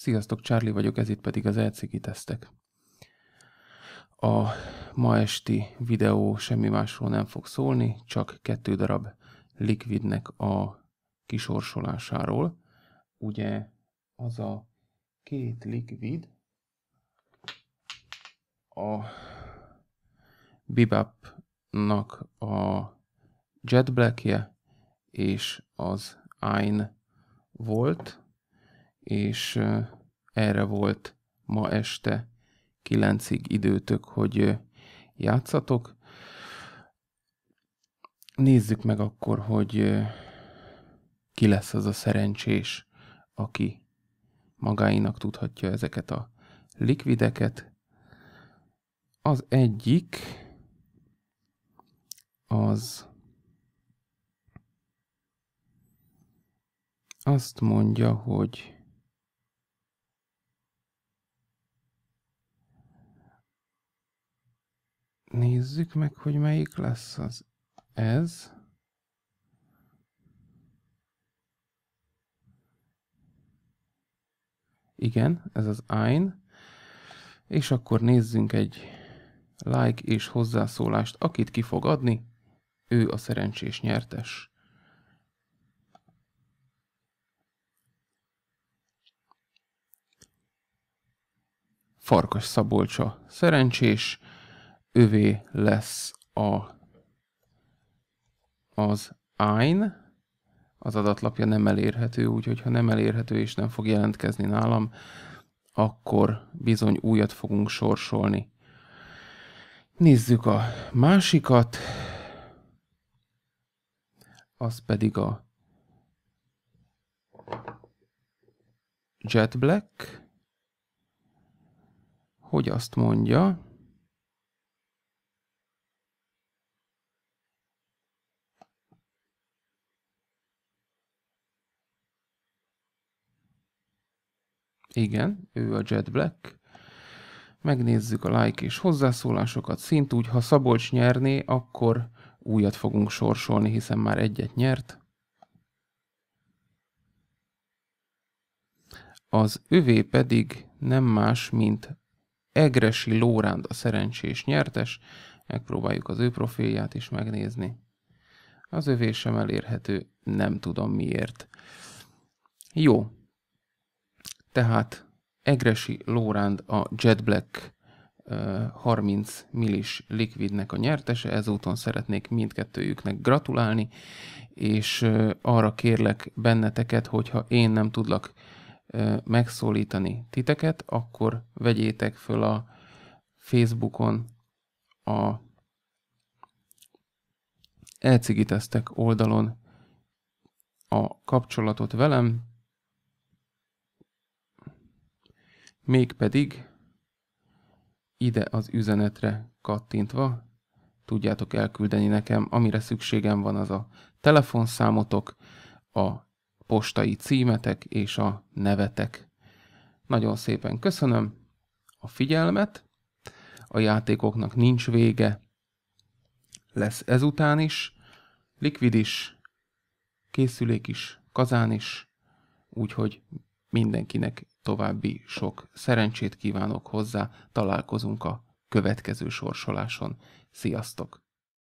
Sziasztok, Charlie vagyok, ez itt pedig az LCG tesztek. A ma esti videó semmi másról nem fog szólni, csak kettő darab likvidnek a kisorsolásáról. Ugye az a két likvid a Bibapnak a Jet Black-je és az Ein volt, és erre volt ma este kilencig időtök, hogy játszatok. Nézzük meg akkor, hogy ki lesz az a szerencsés, aki magáinak tudhatja ezeket a likvideket. Az egyik az azt mondja, hogy Nézzük meg, hogy melyik lesz az ez. Igen, ez az ein. És akkor nézzünk egy like és hozzászólást. Akit ki fog adni, ő a szerencsés nyertes. Farkas Szabolcsa szerencsés, övé lesz a, az Ein, az adatlapja nem elérhető, úgyhogy ha nem elérhető és nem fog jelentkezni nálam, akkor bizony újat fogunk sorsolni. Nézzük a másikat, az pedig a Jet Black, hogy azt mondja, Igen, ő a Jet Black. Megnézzük a like és hozzászólásokat. Szint úgy, ha Szabolcs nyerné, akkor újat fogunk sorsolni, hiszen már egyet nyert. Az övé pedig nem más, mint Egresi Lóránd a szerencsés nyertes. Megpróbáljuk az ő profilját is megnézni. Az övé sem elérhető, nem tudom miért. Jó, tehát Egresi Lóránd a Jet Black 30 millis likvidnek a nyertese, ezúton szeretnék mindkettőjüknek gratulálni, és arra kérlek benneteket, hogyha én nem tudlak megszólítani titeket, akkor vegyétek föl a Facebookon a elcigiteztek oldalon a kapcsolatot velem, Mégpedig ide az üzenetre kattintva tudjátok elküldeni nekem, amire szükségem van az a telefonszámotok, a postai címetek és a nevetek. Nagyon szépen köszönöm a figyelmet, a játékoknak nincs vége, lesz ezután is, likvid is, készülék is, kazán is, úgyhogy Mindenkinek további sok szerencsét kívánok hozzá, találkozunk a következő sorsoláson. Sziasztok!